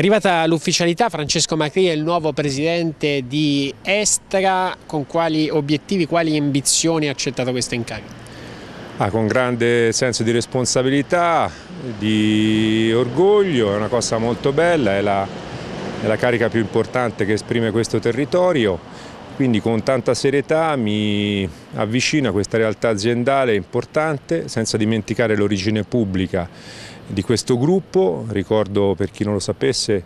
arrivata l'ufficialità, Francesco Macri è il nuovo presidente di Estra, con quali obiettivi, quali ambizioni ha accettato questo incarico? Ah, con grande senso di responsabilità, di orgoglio, è una cosa molto bella, è la, è la carica più importante che esprime questo territorio quindi con tanta serietà mi avvicino a questa realtà aziendale importante, senza dimenticare l'origine pubblica di questo gruppo. Ricordo per chi non lo sapesse,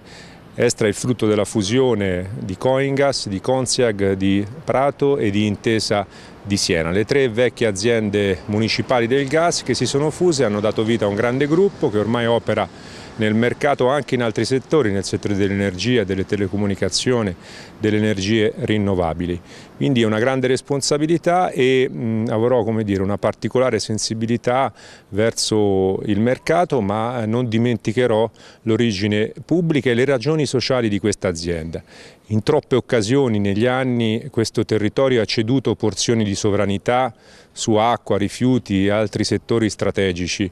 Estra è il frutto della fusione di Coingas, di Consiag, di Prato e di Intesa di Siena, le tre vecchie aziende municipali del gas che si sono fuse e hanno dato vita a un grande gruppo che ormai opera nel mercato anche in altri settori, nel settore dell'energia, delle telecomunicazioni, delle energie rinnovabili. Quindi è una grande responsabilità e mh, avrò dire, una particolare sensibilità verso il mercato, ma eh, non dimenticherò l'origine pubblica e le ragioni sociali di questa azienda. In troppe occasioni negli anni questo territorio ha ceduto porzioni di sovranità su acqua, rifiuti e altri settori strategici.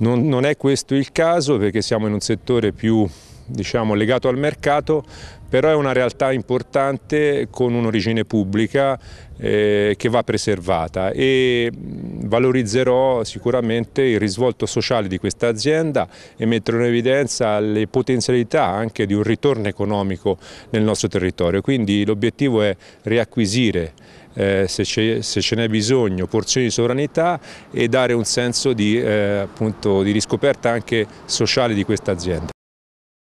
Non, non è questo il caso perché siamo in un settore più diciamo, legato al mercato, però è una realtà importante con un'origine pubblica eh, che va preservata e valorizzerò sicuramente il risvolto sociale di questa azienda e metterò in evidenza le potenzialità anche di un ritorno economico nel nostro territorio. Quindi l'obiettivo è riacquisire eh, se, ce n'è bisogno, porzioni di sovranità e dare un senso di, eh, appunto, di riscoperta anche sociale di questa azienda.